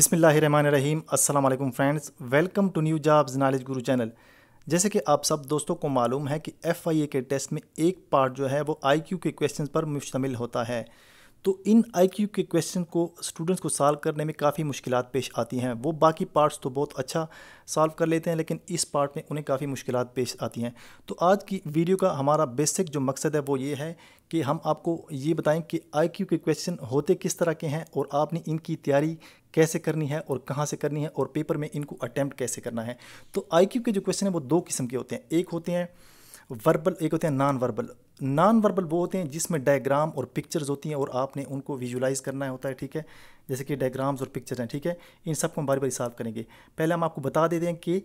अस्सलाम वालेकुम friends welcome to new jobs knowledge Guru channel जैसे कि आप सब दोस्तों को मालूम है कि एफ़ आई ए के टेस्ट में एक पार्ट जो है वो आई क्यू के क्वेश्चन पर मुश्तमिल होता है तो इन आई क्यू के क्वेश्चन को स्टूडेंट्स को सॉल्व करने में काफ़ी मुश्किल पेश आती हैं वो बाकी पार्ट्स तो बहुत अच्छा सॉल्व कर लेते हैं लेकिन इस पार्ट में उन्हें काफ़ी मुश्किल पेश आती हैं तो आज की वीडियो का हमारा बेसिक जो मकसद है वो ये है कि हम आपको ये बताएं कि आई क्यू के क्वेश्चन होते किस तरह के हैं और आपने इनकी तैयारी कैसे करनी है और कहाँ से करनी है और पेपर में इनको अटैम्प्ट कैसे करना है तो आई के जो क्वेश्चन है वो दो किस्म के होते हैं एक होते हैं वर्बल एक होते हैं नॉन वर्बल नॉन वर्बल वो होते हैं जिसमें डायग्राम और पिक्चर्स होती हैं और आपने उनको विजुलाइज करना होता है ठीक है जैसे कि डायग्राम्स और पिक्चर्स हैं ठीक है इन सब को हम बारी बारी साफ करेंगे पहले हम आपको बता देते हैं कि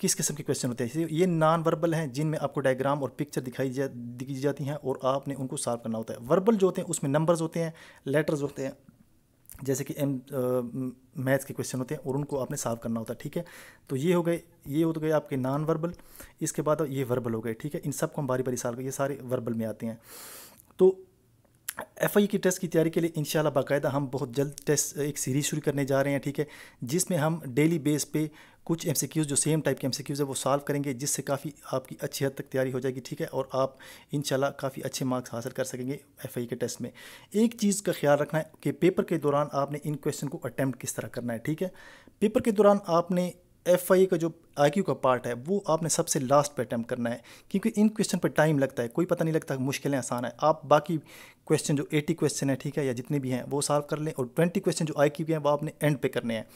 किस किस्म के क्वेश्चन होते हैं ये नॉन वर्बल हैं जिनमें आपको डायग्राम और पिक्चर दिखाई जा दी जाती हैं और आपने उनको साफ करना होता है वर्बल जो होते हैं उसमें नंबर्स होते हैं लेटर्स होते हैं जैसे कि एम मैथ्स के क्वेश्चन होते हैं और उनको आपने साफ करना होता है ठीक है तो ये हो गए ये हो तो गए आपके नॉन वर्बल इसके बाद ये वर्बल हो गए ठीक है इन सब को हम बारी बारी साल ये सारे वर्बल में आते हैं तो एफ आई e की टेस्ट की तैयारी के लिए इन बाकायदा हम बहुत जल्द टेस्ट एक सीरीज़ शुरू करने जा रहे हैं ठीक है जिसमें हम डेली बेस पे कुछ एम जो सेम टाइप के एम है वो सॉल्व करेंगे जिससे काफ़ी आपकी अच्छी हद तक तैयारी हो जाएगी ठीक है और आप इन काफ़ी अच्छे मार्क्स हासिल कर सकेंगे एफ के टेस्ट में एक चीज़ का ख्याल रखना है कि पेपर के दौरान आपने इन क्वेश्चन को अटैम्प्ट किस तरह करना है ठीक है पेपर के दौरान आपने एफ आई का जो आई क्यू का पार्ट है वो आपने सबसे लास्ट पे अटैम्प्ट करना है क्योंकि इन क्वेश्चन पर टाइम लगता है कोई पता नहीं लगता मुश्किलें आसान है आप बाकी क्वेश्चन जो एटी क्वेश्चन है ठीक है या जितने भी हैं वो सॉल्व कर लें और ट्वेंटी क्वेश्चन जो आई क्यू के हैं वो आपने एंड पे करने हैं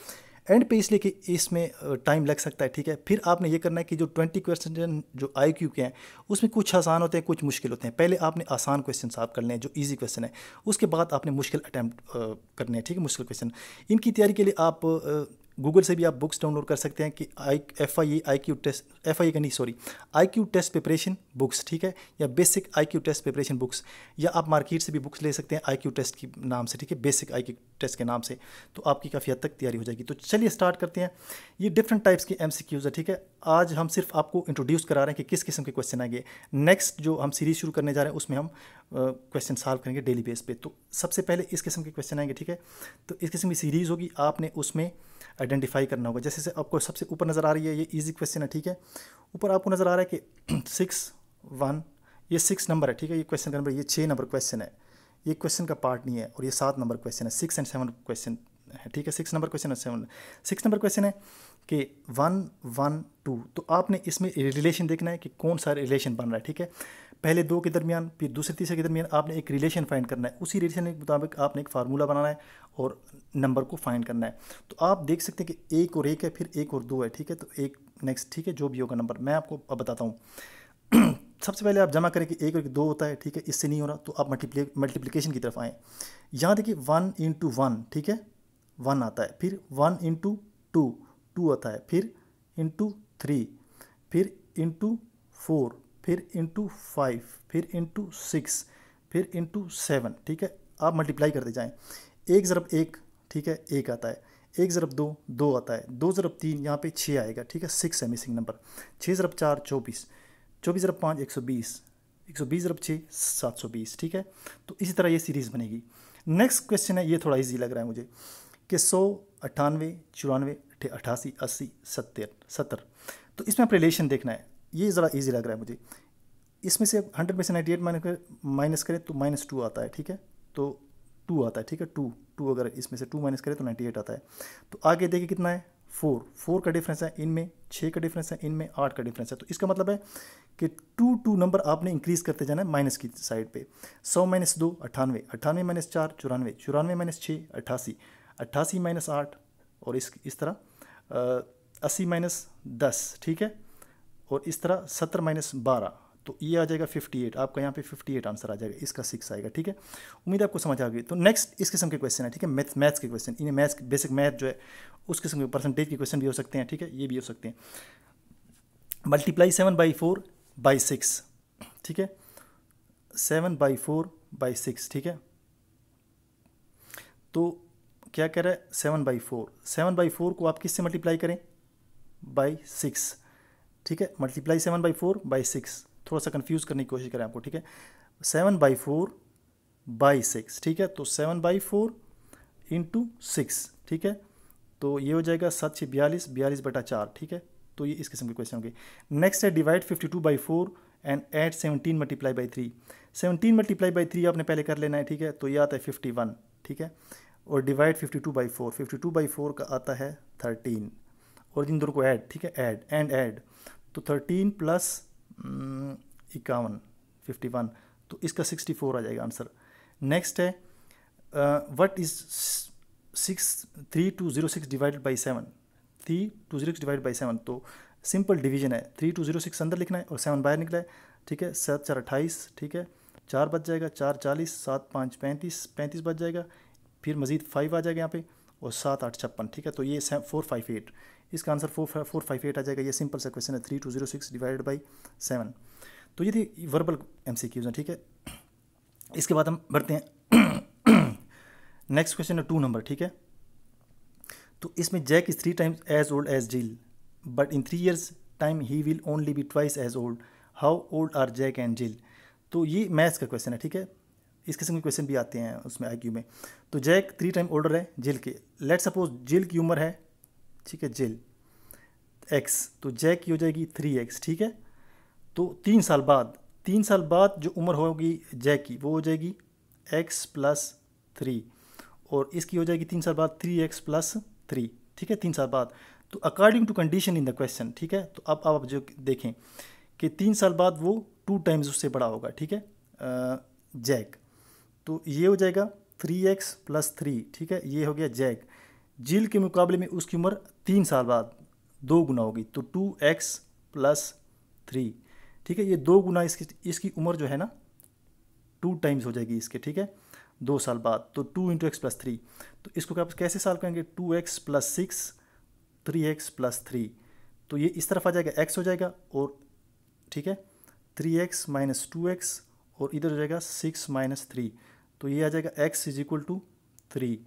एंड पे इसलिए कि इसमें टाइम लग सकता है ठीक है फिर आपने ये करना है कि जो ट्वेंटी क्वेश्चन जो आई क्यू के हैं उसमें कुछ आसान होते हैं कुछ मुश्किल होते हैं पहले आपने आसान क्वेश्चन साफ़ कर लें जो ईजी क्वेश्चन है उसके बाद आपने मुश्किल अटैम्प्ट करने हैं ठीक है मुश्किल क्वेश्चन इनकी तैयारी के लिए आप गूगल से भी आप बुक्स डाउनलोड कर सकते हैं कि I F I E I Q test F I का नहीं sorry I Q test preparation books ठीक है या basic I Q test preparation books या आप मार्केट से भी बुक्स ले सकते हैं आई क्यू टेस्ट के नाम से ठीक है बेसिक आई क्यू टेस्ट के नाम से तो आपकी काफ़ी हद तक तैयारी हो जाएगी तो चलिए स्टार्ट करते हैं ये डिफरेंट टाइप्स के एम सी क्यूज़ है ठीक है आज हम सिर्फ आपको इंट्रोड्यूस करा रहे हैं कि किस किस्म के क्वेश्चन आएंगे नेक्स्ट जो हम सीरीज शुरू करने जा रहे हैं उसमें हम क्वेश्चन सॉल्व करेंगे डेली बेस पे तो सबसे पहले इस किस्म के क्वेश्चन आएंगे ठीक है तो इस किस्म की सीरीज़ होगी आपने उसमें आइडेंटिफाई करना होगा जैसे आपको सबसे ऊपर नज़र आ रही है ये ईजी क्वेश्चन है ठीक है ऊपर आपको नज़र आ रहा है कि सिक्स वन ये सिक्स नंबर है ठीक है ये क्वेश्चन का नंबर ये छः नंबर क्वेश्चन है ये क्वेश्चन का पार्ट नहीं है और ये सात नंबर क्वेश्चन है सिक्स एंड सेवन क्वेश्चन है ठीक है सिक्स नंबर क्वेश्चन और सेवन सिक्स नंबर क्वेश्चन है कि वन वन टू तो आपने इसमें रिलेशन देखना है कि कौन सा रिलेशन बन रहा है ठीक है पहले दो के दरमियान फिर दूसरे तीसरे के दरमियान आपने एक रिलेशन फाइंड करना है उसी रिलेशन के मुताबिक आपने एक फार्मूला बनाना है और नंबर को फाइंड करना है तो आप देख सकते हैं कि एक और एक है फिर एक और दो है ठीक है तो एक नेक्स्ट ठीक है जो भी होगा नंबर मैं आपको अब बताता हूँ सबसे पहले आप जमा करें कि एक और दो होता है ठीक है इससे नहीं हो रहा तो आप मल्टीप्ले मल्टीप्लीकेशन की तरफ आएँ यहाँ देखिए वन इंटू वन ठीक है वन आता है फिर वन इंटू टू टू आता है फिर इंटू थ्री फिर इंटू फोर फिर इंटू फाइव फिर इंटू सिक्स फिर इंटू सेवन ठीक है आप मल्टीप्लाई करते जाएँ एक ज़रब एक ठीक है एक आता है एक ज़रब दो दो आता है दो ज़रब तीन यहाँ पे छः आएगा ठीक है सिक्स है मिसिंग नंबर छः ज़रब चार चौबीस चौबीस ज़रब पाँच एक सौ बीस एक सौ बीस ज़रब छः सात सौ बीस ठीक है तो इसी तरह ये सीरीज़ बनेगी नेक्स्ट क्वेश्चन है ये थोड़ा ईजी लग रहा है मुझे कि सौ अट्ठानवे चौरानवे अठासी अस्सी सत्तर सत्तर तो इसमें आप रिलेशन देखना है ये ज़रा ईजी लग रहा है मुझे इसमें से हंड्रेड में से नाइन्टी एट माइनस करें माइनस करें तो माइनस टू आता है ठीक है तो टू आता है ठीक है टू टू अगर इसमें से टू माइनस करें तो नाइन्टी एट आता है तो आगे देखिए कितना है फोर फोर का डिफरेंस है इनमें छः का डिफरेंस है इनमें आठ का डिफरेंस है तो इसका मतलब है कि टू टू नंबर आपने इंक्रीज़ करते जाना है माइनस की साइड पे सौ माइनस दो अट्ठानवे अट्ठानवे माइनस चार चौरानवे चौरानवे माइनस छः अट्ठासी अट्ठासी माइनस आठ और इस इस तरह अस्सी माइनस दस ठीक है और इस तरह सत्तर माइनस बारह तो ये आ जाएगा 58 आपका यहाँ पे 58 आंसर आ जाएगा इसका सिक्स आएगा ठीक है उम्मीद आपको समझ आ गई तो नेक्स्ट इस किस्म के क्वेश्चन है ठीक है मैथ मैथ्स के क्वेश्चन इन्हें मैथ्स बेसिक मैथ जो है उस किस्म के परसेंटेज के क्वेश्चन भी हो सकते हैं ठीक है ये भी हो सकते हैं multiply seven by four by six ठीक है seven by four by six ठीक है तो क्या कह रहा है seven by four seven by four को आप किससे मल्टीप्लाई करें बाई सिक्स ठीक है multiply seven by four by six थोड़ा सा कन्फ्यूज़ करने की कोशिश करें आपको ठीक है seven by four by six ठीक है तो seven by four into six ठीक है तो ये हो जाएगा सात छः बयालीस बयालीस बटा चार ठीक है तो ये इस किस्म के क्वेश्चन होंगे नेक्स्ट है divide fifty two by four and eight seventeen multiply by three seventeen multiply by three आपने पहले कर लेना है ठीक है तो ये आता है फिफ्टी वन ठीक है और divide fifty two by four fifty two by four का आता है थर्टीन और इन दोनों को ऐड ठीक है ऐड एंड ऐड तो थर्टीन प्लस mm, इक्यावन फिफ्टी वन तो इसका सिक्सटी फोर आ जाएगा आंसर नेक्स्ट है what is six three two zero six divided by seven three two zero six divide by seven तो सिंपल डिवीजन है three two zero six अंदर लिखना है और सेवन बाहर निकला है ठीक है सात चार अट्ठाईस ठीक है चार बच जाएगा चार चालीस सात पाँच पैंतीस पैंतीस बच जाएगा फिर मज़ीद फाइव आ जाएगा यहाँ पे और सात आठ छप्पन ठीक है तो ये फोर फाइव एट इसका answer four four five eight आ जाएगा ये सिंपल सा क्वेश्चन है three two zero six divided by seven तो ये थी वर्बल एम सी क्यूज ठीक है इसके बाद हम बढ़ते हैं नेक्स्ट क्वेश्चन है टू नंबर ठीक है तो इसमें Jack is three times as old as Jill but in three years time he will only be twice as old how old are Jack and Jill तो ये मैथ्स का question है ठीक है इस किस्म के क्वेश्चन भी आते हैं उसमें आई में तो जैक थ्री टाइम ओल्डर है जिल के लेट सपोज जिल की उम्र है ठीक है जेल एक्स तो जैक की हो जाएगी थ्री एक्स ठीक है तो तीन साल बाद तीन साल बाद जो उम्र होगी जैक की वो हो जाएगी एक्स प्लस थ्री और इसकी हो जाएगी तीन साल बाद थ्री एक्स प्लस थ्री ठीक है तीन साल बाद तो according to condition in the question ठीक है तो अब आप जो देखें कि तीन साल बाद वो टू टाइम्स उससे बड़ा होगा ठीक है जैक तो ये हो जाएगा थ्री एक्स प्लस थ्री ठीक है ये हो गया जैक जील के मुकाबले में उसकी उम्र तीन साल बाद दो गुना होगी तो टू एक्स प्लस थ्री ठीक है ये दो गुना इसकी इसकी उम्र जो है ना टू टाइम्स हो जाएगी इसके ठीक है दो साल बाद तो two into x plus three तो इसको आप कैसे साल करेंगे two x plus six three x plus three तो ये इस तरफ आ जाएगा एक्स हो जाएगा और ठीक है three x minus two x और इधर हो जाएगा सिक्स माइनस थ्री तो ये आ जाएगा x is equal to three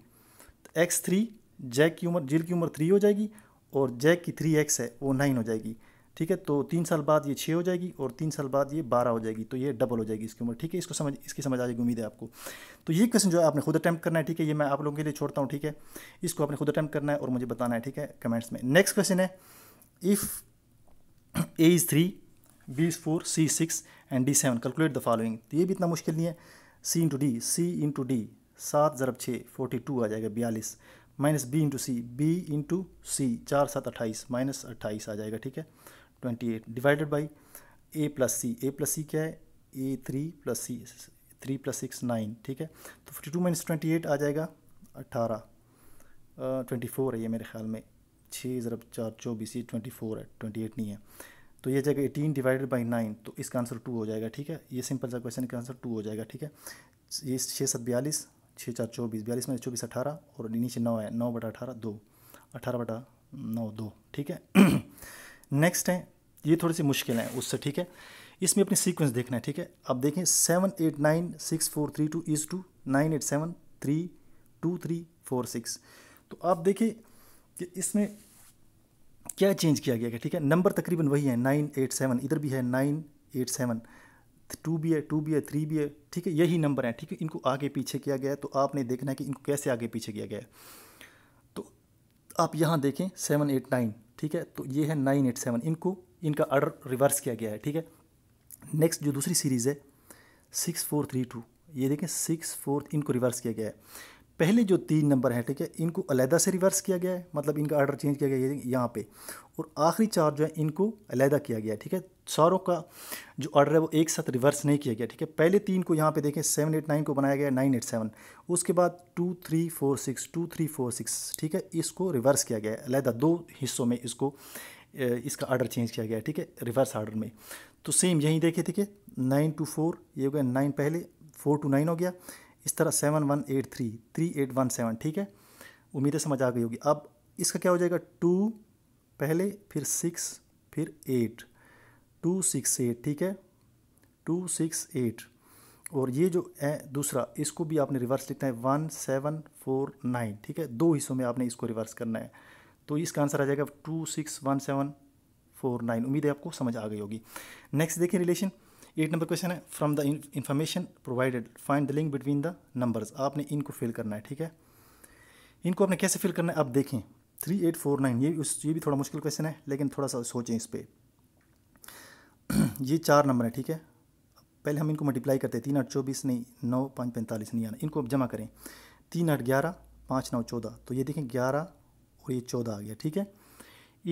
x three Jack की उम्र जिल की उम्र थ्री हो जाएगी और जैक की थ्री एक्स है वो नाइन हो जाएगी ठीक है तो तीन साल बाद ये छः हो जाएगी और तीन साल बाद ये बारह हो जाएगी तो ये डबल हो जाएगी इसकी उम्र ठीक है इसको समझ इसकी समझ आ जाएगी उम्मीद है आपको तो ये क्वेश्चन जो है आपने खुद अटैम्प्ट करना है ठीक है ये मैं आप लोगों के लिए छोड़ता हूँ ठीक है इसको आपने खुद अटैम्प्ट करना है और मुझे बताना है ठीक है कमेंट्स में नेक्स्ट क्वेश्चन है if a is three b is four c six and d seven calculate the following तो ये भी इतना मुश्किल नहीं है c into d c into d सात ज़रब छः फोर्टी टू आ जाएगा बयालीस minus b into c b into c चार सात अट्ठाईस माइनस अट्ठाईस आ जाएगा ठीक है twenty eight divided by a plus c a plus c क्या है a three plus c three plus six nine ठीक है तो fifty two minus twenty eight आ जाएगा अट्ठारह ट्वेंटी फोर है ये मेरे ख्याल में छः ज़रब चार चौबीस ये ट्वेंटी फोर है ट्वेंटी एट नहीं है तो ये जाएगा एटीन डिवाइडेड बाई नाइन तो इसका आंसर टू हो जाएगा ठीक है ये सिंपल सा क्वेश्चन का आंसर टू हो जाएगा ठीक है ये छः सत बयालीस छः चार चौबीस बयालीस में चौबीस अठारह और नीचे नौ है नौ बटा अठारह दो अठारह बटा नौ दो ठीक है नेक्स्ट है ये थोड़ी सी मुश्किल है उससे ठीक है इसमें अपनी सीक्वेंस देखना है ठीक है अब देखें seven eight nine six four three two is two nine eight seven three two three four six तो आप देखिए कि इसमें क्या चेंज किया गया है ठीक है नंबर तकरीबन वही है नाइन एट सेवन इधर भी है nine eight seven two b a two b a three b है ठीक है यही नंबर हैं ठीक है इनको आगे पीछे किया गया है तो आपने देखना है कि इनको कैसे आगे पीछे किया गया है तो आप यहाँ देखें सेवन एट नाइन ठीक है तो ये है नाइन एट सेवन इनको इनका आर्डर रिवर्स किया गया है ठीक है नेक्स्ट जो दूसरी सीरीज़ है सिक्स फोर थ्री टू ये देखें सिक्स फोर इनको रिवर्स किया गया है पहले जो तीन नंबर हैं ठीक है इनको अलहदा से रिवर्स किया गया है मतलब इनका आर्डर चेंज किया गया है यहाँ पे और आखिरी चार जो है इनको अलहदा किया गया है ठीक है सारों का जो ऑर्डर है वो एक साथ रिवर्स नहीं किया गया ठीक है पहले तीन को यहाँ पे देखें सेवन एट नाइन को बनाया गया नाइन एट सेवन उसके बाद two three four six two three four six ठीक है इसको रिवर्स किया गया है अलहदा दो हिस्सों में इसको इसका आर्डर चेंज किया गया है ठीक है रिवर्स आर्डर में तो सेम यहीं देखे ठीक है नाइन टू फोर ये हो गया नाइन पहले फोर टू नाइन हो गया इस तरह seven one eight three three eight one seven ठीक है उम्मीदें समझ आ गई होगी अब इसका क्या हो जाएगा टू पहले फिर सिक्स फिर एट टू सिक्स एट ठीक है टू सिक्स एट और ये जो है दूसरा इसको भी आपने रिवर्स लिखना है वन सेवन फोर नाइन ठीक है दो हिस्सों में आपने इसको रिवर्स करना है तो इसका आंसर आ जाएगा two six one seven four nine उम्मीद है आपको समझ आ गई होगी नेक्स्ट देखिए रिलेशन एट नंबर क्वेश्चन है from the information provided find the link between the numbers आपने इनको फिल करना है ठीक है इनको आपने कैसे फिल करना है आप देखें थ्री एट फोर नाइन ये उस ये भी थोड़ा मुश्किल क्वेश्चन है लेकिन थोड़ा सा सोचें इस पर ये चार नंबर है ठीक है पहले हम इनको मल्टीप्लाई करते हैं तीन आठ चौबीस नहीं नौ पाँच पैंतालीस नहीं आना इनको आप जमा करें तीन आठ ग्यारह पाँच नौ चौदह तो ये देखें ग्यारह और ये चौदह आ गया ठीक है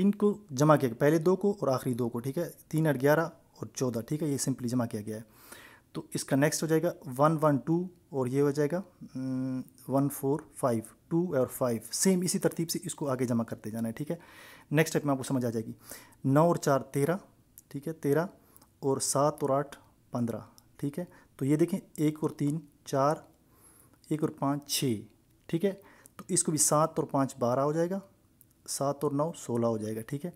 इनको जमा किया पहले दो को और आखिरी दो को ठीक है तीन आठ ग्यारह और चौदह ठीक है ये सिंपली जमा किया गया है तो इसका नेक्स्ट हो जाएगा वन वन टू और ये हो जाएगा वन फोर फाइव टू और फाइव सेम इसी तरतीब से इसको आगे जमा करते जाना है ठीक है नेक्स्ट स्टेप में आपको समझ आ जाएगी नौ और चार तेरह ठीक है तेरह और सात और आठ पंद्रह ठीक है तो ये देखें एक और तीन चार एक और पाँच छः ठीक है तो इसको भी सात और पाँच बारह हो जाएगा सात और नौ सोलह हो जाएगा ठीक है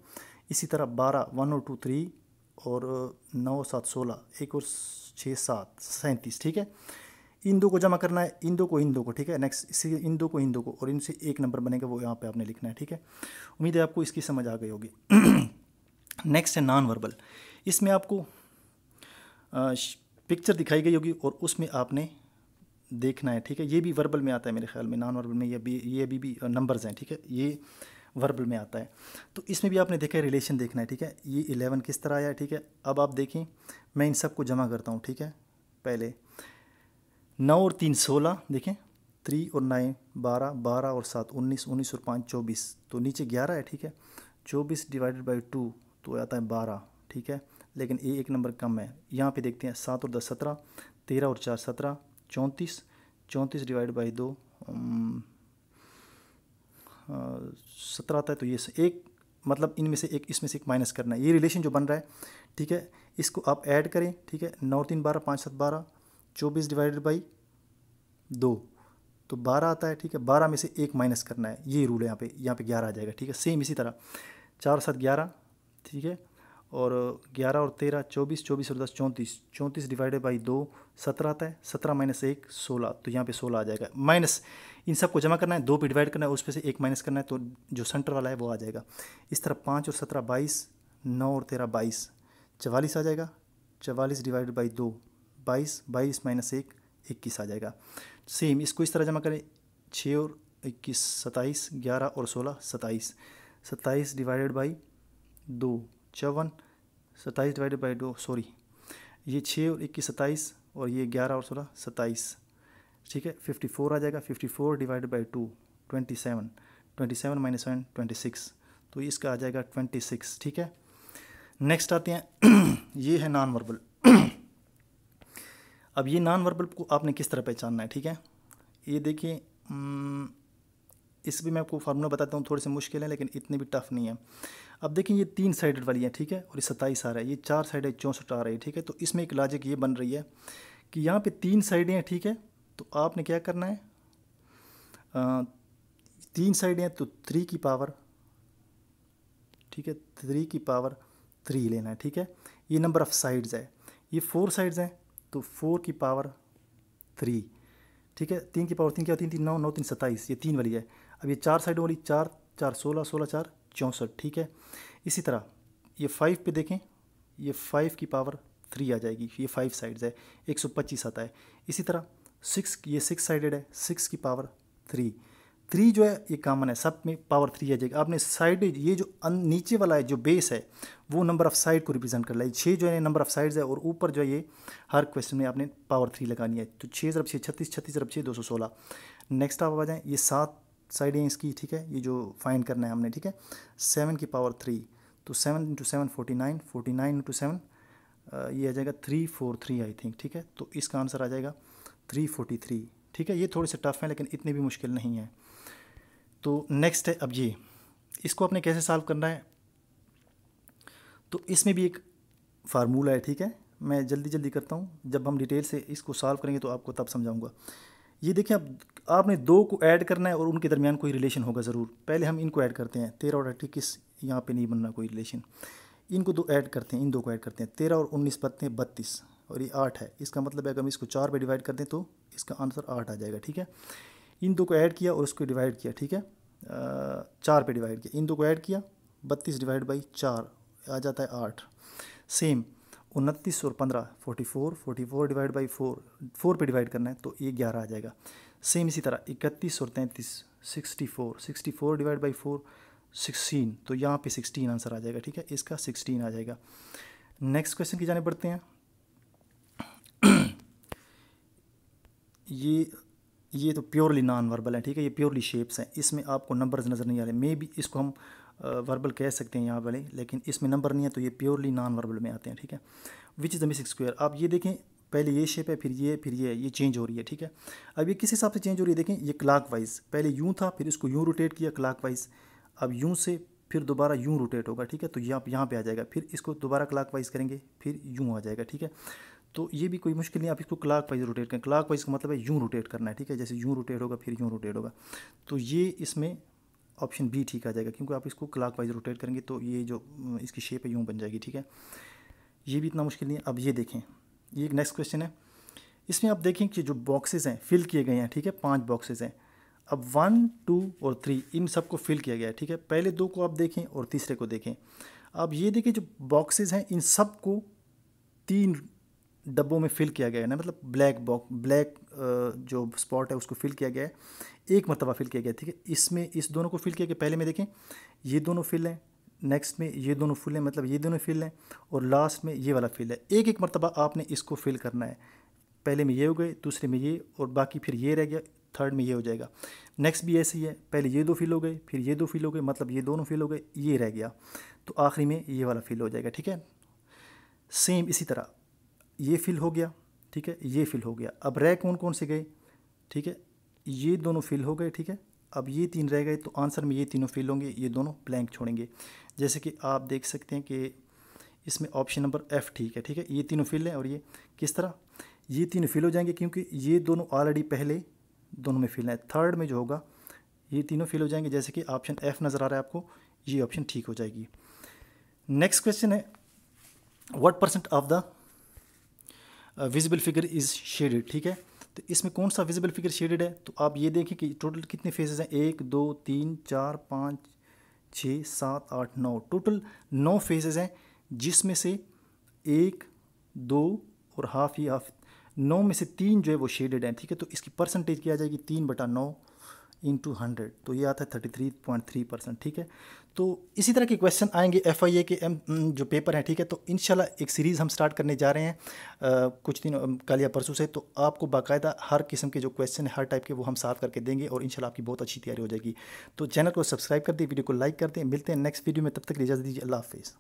इसी तरह बारह वन और टू थ्री और नौ सात सोलह एक और छः सात सैंतीस ठीक है इन दो को जमा करना है इन दो को इन दो को ठीक है नेक्स्ट इसी इन दो को इन दो को और इनसे एक नंबर बनेगा वो यहाँ पे आपने लिखना है ठीक है उम्मीद है आपको इसकी समझ आ गई होगी नेक्स्ट है नॉन वर्बल इसमें आपको पिक्चर दिखाई गई होगी और उसमें आपने देखना है ठीक है ये भी वर्बल में आता है मेरे ख्याल में नॉन वर्बल में ये भी ये अभी भी नंबर्स हैं ठीक है ये वर्बल में आता है तो इसमें भी आपने देखा है रिलेशन देखना है ठीक है ये इलेवन किस तरह आया ठीक है अब आप देखें मैं इन सबको जमा करता हूँ ठीक है पहले नौ और तीन सोलह देखें थ्री और नाइन बारह बारह और सात उन्नीस उन्नीस और पाँच चौबीस तो नीचे ग्यारह है ठीक है चौबीस डिवाइडेड बाई टू तो आता है बारह ठीक है लेकिन ये एक नंबर कम है यहाँ पे देखते हैं सात और दस सत्रह तेरह और चार सत्रह चौंतीस चौंतीस डिवाइड बाई दो सत्रह आता है तो ये एक मतलब इनमें से एक इसमें से एक माइनस करना है ये रिलेशन जो बन रहा है ठीक है इसको आप ऐड करें ठीक है नौ तीन बारह पाँच सात बारह चौबीस डिवाइडेड बाई दो तो बारह आता है ठीक है बारह में से एक माइनस करना है ये रूल है यहाँ पे यहाँ पे ग्यारह आ जाएगा ठीक है सेम इसी तरह चार सात ग्यारह ठीक है और ग्यारह और तेरह चौबीस चौबीस और दस चौंतीस चौंतीस डिवाइडेड बाई दो सत्रह आता है सत्रह माइनस एक सोलह तो यहाँ पे सोलह आ जाएगा माइनस इन सबको जमा करना है दो पे डिवाइड करना है उस पर से एक माइनस करना है तो जो सेंटर वाला है वो आ जाएगा इस तरह पाँच और सत्रह बाईस नौ और तेरह बाईस चवालीस आ जाएगा चवालीस डिवाइडेड बाई दो बाईस बाईस माइनस एक इक्कीस आ जाएगा सेम इसको इस तरह जमा करें छः और इक्कीस सत्ताईस ग्यारह और सोलह सत्ताईस सत्ताईस डिवाइडेड बाई दो चौवन सत्ताईस डिवाइडेड बाई दो सॉरी ये छः और इक्कीस सत्ताईस और ये ग्यारह और सोलह सत्ताईस ठीक है फिफ्टी फोर आ जाएगा fifty four divided by two twenty seven twenty seven minus seven twenty six तो इसका आ जाएगा ट्वेंटी सिक्स ठीक है नेक्स्ट आते हैं ये है नॉन वर्बल अब ये नॉन वर्बल को आपने किस तरह पहचानना है ठीक है ये देखिए इस भी मैं आपको फार्मूला बताता हूँ थोड़े से मुश्किल है लेकिन इतने भी टफ नहीं है अब देखें ये तीन साइडेड वाली है ठीक है और ये सत्ताईस आ रहा है ये चार साइडें चौंसठ आ रही है ठीक है तो इसमें एक लॉजिक ये बन रही है कि यहाँ पे तीन साइडें हैं ठीक है तो आपने क्या करना है आ, तीन साइडें हैं तो थ्री की पावर ठीक है थ्री की पावर थ्री लेना है ठीक है ये नंबर ऑफ़ साइड्स है ये फोर साइड्स हैं तो फोर की पावर थ्री ठीक है तीन की पावर तीन क्या होती है तीन नौ नौ तीन सत्ताईस ये तीन वाली है अब ये चार साइडों वाली चार चार सोलह सोलह चार चौंसठ ठीक है इसी तरह ये फाइव पे देखें ये फाइव की पावर थ्री आ जाएगी ये फाइव साइड्स है एक सौ पच्चीस आता है इसी तरह सिक्स ये सिक्स साइडेड है सिक्स की पावर थ्री थ्री जो है ये कॉमन है सब में पावर थ्री आ जाएगी आपने साइड ये जो अन, नीचे वाला है जो बेस है वो नंबर ऑफ साइड को रिप्रेजेंट कर लाइए छः जो है नंबर ऑफ साइड्स है और ऊपर जो है ये हर क्वेश्चन में आपने पावर थ्री लगानी है तो छः जरब छः छत्तीस छत्तीस जरब छः दो सौ सोलह नेक्स्ट आप आ जाएँ ये सात साइडें इसकी ठीक है ये जो फाइंड करना है हमने ठीक है सेवन की पावर थ्री तो seven into seven forty nine forty nine into seven ये आ जाएगा three four three I think ठीक है तो इसका आंसर आ जाएगा थ्री फोर्टी थ्री ठीक है ये थोड़े से टफ हैं लेकिन इतने भी मुश्किल नहीं है तो नेक्स्ट है अब ये इसको आपने कैसे सॉल्व करना है तो इसमें भी एक फार्मूला है ठीक है मैं जल्दी जल्दी करता हूँ जब हम डिटेल से इसको सॉल्व करेंगे तो आपको तब समझाऊँगा ये देखें अब आपने दो को ऐड करना है और उनके दरमियान कोई रिलेशन होगा ज़रूर पहले हम इनको ऐड करते हैं तेरह और अट्ठीस यहाँ पे नहीं बनना कोई रिलेशन इनको दो ऐड करते हैं इन दो को ऐड करते हैं तेरह और उन्नीस पत्ते हैं बत्तीस और ये आठ है इसका मतलब है अगर हम इसको चार पे डिवाइड कर दें तो इसका आंसर आठ आ जाएगा ठीक है इन दो को ऐड किया और उसको डिवाइड किया ठीक है चार पे डिवाइड किया इन दो को ऐड किया बत्तीस डिवाइड बाई चार आ जाता है आठ सेम उनतीस और पंद्रह forty four forty four divide by four four पर डिवाइड करना है तो ये ग्यारह आ जाएगा सेम इसी तरह इकतीस और तैंतीस sixty four sixty four divide by four sixteen तो यहाँ पे सिक्सटीन आंसर आ जाएगा ठीक है इसका सिक्सटीन आ जाएगा नेक्स्ट क्वेश्चन की जाने पड़ते हैं ये ये तो प्योरली नॉन वर्बल है ठीक है ये प्योरली शेप्स हैं इसमें आपको नंबर्स नज़र नहीं आ रहे मे बी इसको हम वर्बल कह सकते हैं यहाँ वाले लेकिन इसमें नंबर नहीं है तो ये प्योरली नॉन वर्बल में आते हैं ठीक है which is the missing square आप ये देखें पहले ये शेप है फिर ये फिर ये ये चेंज हो रही है ठीक है अब ये किस हिसाब से चेंज हो रही है देखें ये क्लाक वाइज पहले यूँ था फिर इसको यूँ रोटेट किया क्लाक वाइज अब यूँ से फिर दोबारा यूँ रोटेट होगा ठीक है तो ये आप यहाँ पर आ जाएगा फिर इसको दोबारा क्लाक वाइज करेंगे फिर यूँ आ जाएगा ठीक है तो ये भी कोई मुश्किल नहीं आप इसको क्लाक वाइज रोटेट करें क्लाक वाइज का मतलब है यूँ रोटेट करना है ठीक है जैसे यूँ रोटेट होगा फिर यूँ रोटेट होगा तो ये इसमें ऑप्शन बी ठीक आ जाएगा क्योंकि आप इसको क्लाक वाइज रोटेट करेंगे तो ये जो इसकी शेप है यूँ बन जाएगी ठीक है ये भी इतना मुश्किल नहीं है अब ये देखें ये एक नेक्स्ट क्वेश्चन है इसमें आप देखें कि जो बॉक्सेस हैं फिल किए गए हैं ठीक है पाँच बॉक्सेस हैं अब वन टू और थ्री इन सब को फिल किया गया है ठीक है पहले दो को आप देखें और तीसरे को देखें अब ये देखें जो बॉक्सेस हैं इन सब को तीन डब्बों में फिल किया गया है ना मतलब ब्लैक बॉक्स ब्लैक जो स्पॉट है उसको फिल किया गया है एक मरतबा फिल किया गया ठीक है इसमें इस दोनों को फिल किया गया पहले में देखें ये दोनों फिल हैं नेक्स्ट में ये दोनों फिल हैं मतलब ये दोनों फिल हैं और लास्ट में ये वाला फिल है एक एक मरतबा आपने इसको फिल करना है पहले में ये हो गए दूसरे में ये और बाकी फिर ये रह गया थर्ड में ये हो जाएगा नेक्स्ट भी ऐसे ही है पहले ये दो फिल हो गए फिर ये दो फिल हो गए मतलब ये दोनों फिल हो गए ये रह गया तो आखिरी में ये वाला फिल हो जाएगा ठीक है सेम इसी तरह ये फिल हो गया ठीक है ये फिल हो गया अब रह कौन कौन से गए ठीक है ये दोनों फिल हो गए ठीक है अब ये तीन रह गए तो आंसर में ये तीनों फिल होंगे ये दोनों ब्लैंक छोड़ेंगे जैसे कि आप देख सकते हैं कि इसमें ऑप्शन नंबर एफ़ ठीक है ठीक है ये तीनों फिल हैं और ये किस तरह ये तीनों फिल हो जाएंगे क्योंकि ये दोनों ऑलरेडी पहले दोनों में फिल हैं थर्ड में जो होगा ये तीनों फिल हो जाएंगे जैसे कि ऑप्शन एफ नज़र आ रहा है आपको ये ऑप्शन ठीक हो जाएगी नेक्स्ट क्वेश्चन है what percent of the visible figure is shaded ठीक है तो इसमें कौन सा विजिबल फिगर शेडेड है तो आप ये देखें कि टोटल कितने फेजेस हैं एक दो तीन चार पाँच छः सात आठ नौ टोटल नौ फेजेस हैं जिसमें से एक दो और हाफ ही हाफ नौ में से तीन जो है वो शेडेड हैं ठीक है तो इसकी परसेंटेज किया जाएगी तीन बटा नौ इंटू हंड्रेड तो ये आता है thirty three point three percent ठीक है तो इसी तरह के क्वेश्चन आएंगे एफ आई ए के एम जो पेपर हैं ठीक है तो इन एक सीरीज़ हम स्टार्ट करने जा रहे हैं आ, कुछ दिन कल या परसों से तो आपको बाकायदा हर किस्म के जो क्वेश्चन है हर टाइप के वो हम साफ करके देंगे और इन आपकी बहुत अच्छी तैयारी हो जाएगी तो चैनल को सब्सक्राइब कर दें वीडियो को लाइक कर दें मिलते हैं नेक्स्ट वीडियो में तब तक इजाज़त दीजिए अल्लाह हाफिज़